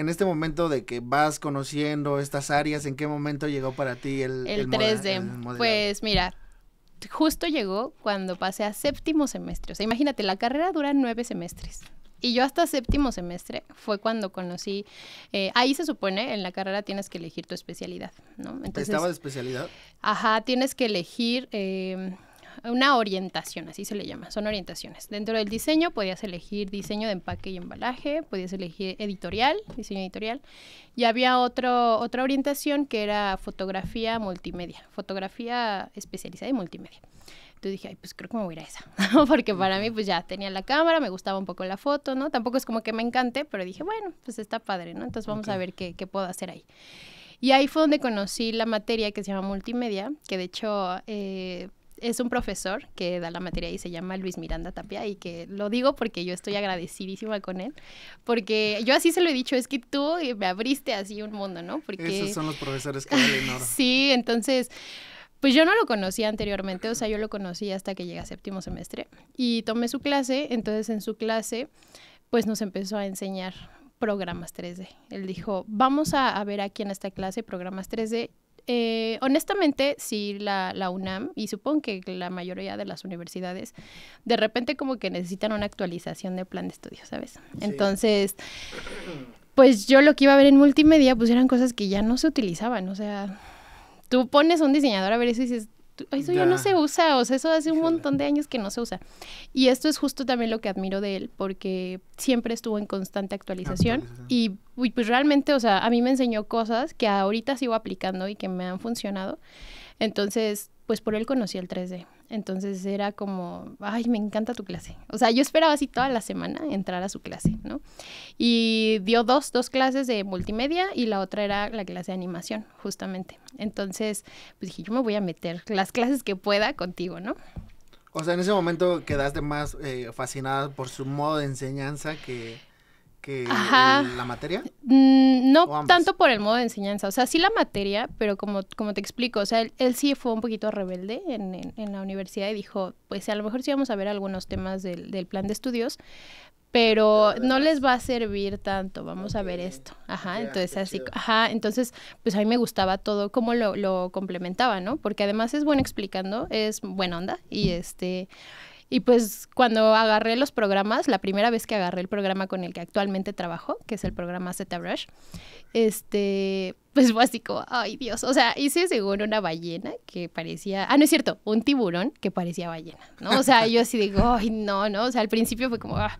en este momento de que vas conociendo estas áreas, ¿en qué momento llegó para ti el, 3D? pues mira, justo llegó cuando pasé a séptimo semestre. O sea, imagínate, la carrera dura nueve semestres. Y yo hasta séptimo semestre fue cuando conocí, eh, ahí se supone, en la carrera tienes que elegir tu especialidad, ¿no? Entonces, ¿Estaba de especialidad? Ajá, tienes que elegir... Em, una orientación, así se le llama, son orientaciones. Dentro del diseño podías elegir diseño de empaque y embalaje, podías elegir editorial, diseño editorial, y había otro, otra orientación que era fotografía multimedia, fotografía especializada en multimedia. Entonces dije, ay, pues creo que me voy a ir a esa, porque para mí pues ya tenía la cámara, me gustaba un poco la foto, ¿no? Tampoco es como que me encante, pero dije, bueno, pues está padre, ¿no? Entonces vamos a ver qué, qué puedo hacer ahí. Y ahí fue donde conocí la materia que se llama multimedia, que de hecho eh, es un profesor que da la materia y se llama Luis Miranda Tapia y que lo digo porque yo estoy agradecidísima con él, porque yo así se lo he dicho, es que tú me abriste así un mundo, ¿no? Porque... Esos son los profesores que sí, entonces... Pues yo no lo conocía anteriormente, o sea, yo lo conocí hasta que llegué a séptimo semestre y tomé su clase, entonces en su clase pues nos empezó a enseñar programas 3D. Él dijo, vamos a, a, ver aquí en esta clase programas 3D eh, honestamente, si la, UNAM, y supongo que la mayoría de las universidades, de repente como que necesitan una actualización de plan de estudio, ¿sabes? Entonces, pues yo lo que iba a ver en multimedia, pues eran cosas que ya no se utilizaban, o sea, tú pones un diseñador a ver eso y dices, eso ya. no se usa, o sea, eso hace un montón de años que no se usa. Y esto es justo también lo que admiro de él, porque siempre estuvo en constante actualización, actualización. y pues realmente, o sea, a mí me enseñó cosas que ahorita sigo aplicando y que me han funcionado. Entonces, pues por él conocí el 3D. Entonces era como, ay, me encanta tu clase. O sea, yo esperaba así toda la semana entrar a su clase, ¿no? Y dio dos, dos clases de multimedia y la otra era la clase de animación, justamente. Entonces, pues dije, yo me voy a meter las clases que pueda contigo, ¿no? O sea, en ese momento quedaste más eh, fascinada por su modo de enseñanza que que la materia? Mm, no tanto por el modo de enseñanza, o sea, sí la materia, pero como, como te explico, o sea, él, sí fue un poquito rebelde en, la universidad y dijo, pues a lo mejor sí vamos a ver algunos temas del, plan de estudios, pero no les va a servir tanto, vamos a ver esto. Ajá, entonces así, ajá, entonces pues a mí me gustaba todo cómo lo, lo complementaba, ¿no? Porque además es bueno explicando, es buena onda y este y pues cuando agarré los programas, la primera vez que agarré el programa con el que actualmente trabajo, que es el programa ZBrush, este, pues fue así ay Dios, o sea, hice según una ballena que parecía, ah, no es cierto, un tiburón que parecía ballena, ¿no? O sea, yo así digo, ay, no, no, o sea, al principio fue como, ah.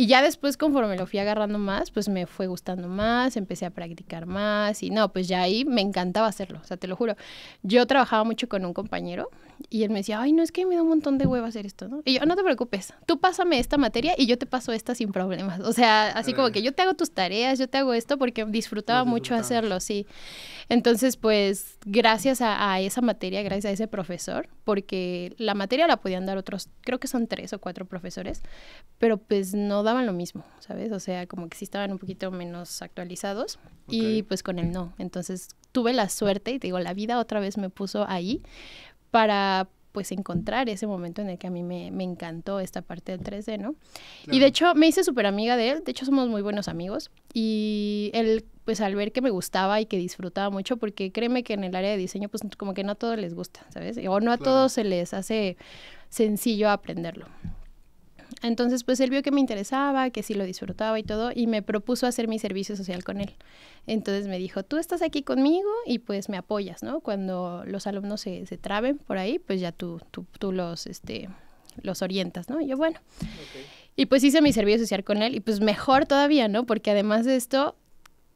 Y ya después, conforme lo fui agarrando más, pues me fue gustando más, empecé a practicar más y no, pues ya ahí me encantaba hacerlo, o sea, te lo juro. Yo trabajaba mucho con un compañero y él me decía, ay, no, es que me da un montón de huevo hacer esto, ¿no? Y yo, no te preocupes, tú pásame esta materia y yo te paso esta sin problemas. O sea, así como que yo te hago tus tareas, yo te hago esto porque disfrutaba mucho hacerlo, sí. Entonces, pues gracias a, a esa materia, gracias a ese profesor, porque la materia la podían dar otros, creo que son tres o cuatro profesores, pero pues no daban lo mismo, ¿sabes? O sea, como que sí estaban un poquito menos actualizados y pues con él no. Entonces tuve la suerte y te digo, la vida otra vez me puso ahí para pues encontrar ese momento en el que a mí me, encantó esta parte del 3D, ¿no? Y de hecho me hice súper amiga de él, de hecho somos muy buenos amigos y él pues al ver que me gustaba y que disfrutaba mucho, porque créeme que en el área de diseño pues como que no a todos les gusta, ¿sabes? O no a todos se les hace sencillo aprenderlo. Entonces, pues él vio que me interesaba, que sí lo disfrutaba y todo, y me propuso hacer mi servicio social con él. Entonces me dijo, tú estás aquí conmigo y pues me apoyas, ¿no? Cuando los alumnos se, traben por ahí, pues ya tú, tú, tú los, este, los orientas, ¿no? Y yo, bueno. Y pues hice mi servicio social con él y pues mejor todavía, ¿no? Porque además de esto,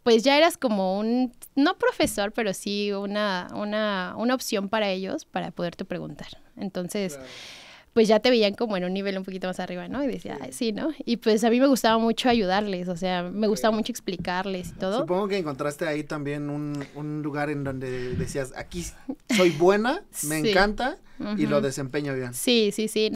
pues ya eras como un, no profesor, pero sí una, una, una opción para ellos para poderte preguntar. Entonces pues ya te veían como en un nivel un poquito más arriba, ¿no? Y decía, sí, ¿no? Y pues a mí me gustaba mucho ayudarles, o sea, me gustaba mucho explicarles y todo. Supongo que encontraste ahí también un, un lugar en donde decías, aquí soy buena, me encanta y lo desempeño bien. Sí, sí, sí.